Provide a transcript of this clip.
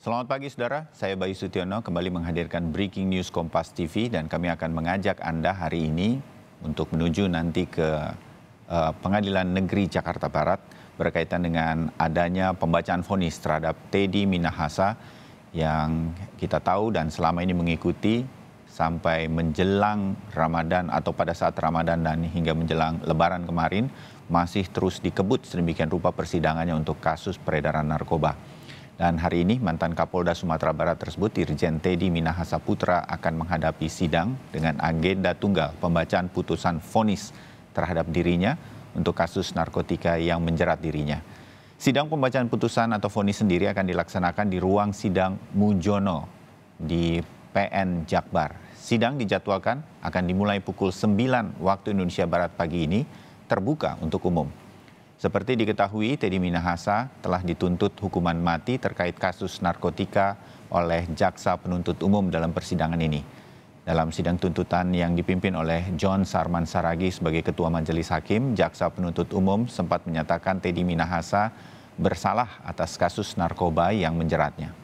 Selamat pagi saudara, saya Bayu Sutiono kembali menghadirkan Breaking News Kompas TV dan kami akan mengajak Anda hari ini untuk menuju nanti ke uh, Pengadilan Negeri Jakarta Barat berkaitan dengan adanya pembacaan vonis terhadap Teddy Minahasa yang kita tahu dan selama ini mengikuti sampai menjelang Ramadan atau pada saat Ramadan dan hingga menjelang Lebaran kemarin masih terus dikebut sedemikian rupa persidangannya untuk kasus peredaran narkoba. Dan hari ini mantan Kapolda Sumatera Barat tersebut Irjen Teddy Minahasa Putra akan menghadapi sidang dengan agenda tunggal pembacaan putusan vonis terhadap dirinya untuk kasus narkotika yang menjerat dirinya. Sidang pembacaan putusan atau vonis sendiri akan dilaksanakan di ruang sidang Mujono di PN Jakbar. Sidang dijadwalkan akan dimulai pukul 9 waktu Indonesia Barat pagi ini terbuka untuk umum. Seperti diketahui, Teddy Minahasa telah dituntut hukuman mati terkait kasus narkotika oleh Jaksa Penuntut Umum dalam persidangan ini. Dalam sidang tuntutan yang dipimpin oleh John Sarman Saragi sebagai Ketua Majelis Hakim, Jaksa Penuntut Umum sempat menyatakan Teddy Minahasa bersalah atas kasus narkoba yang menjeratnya.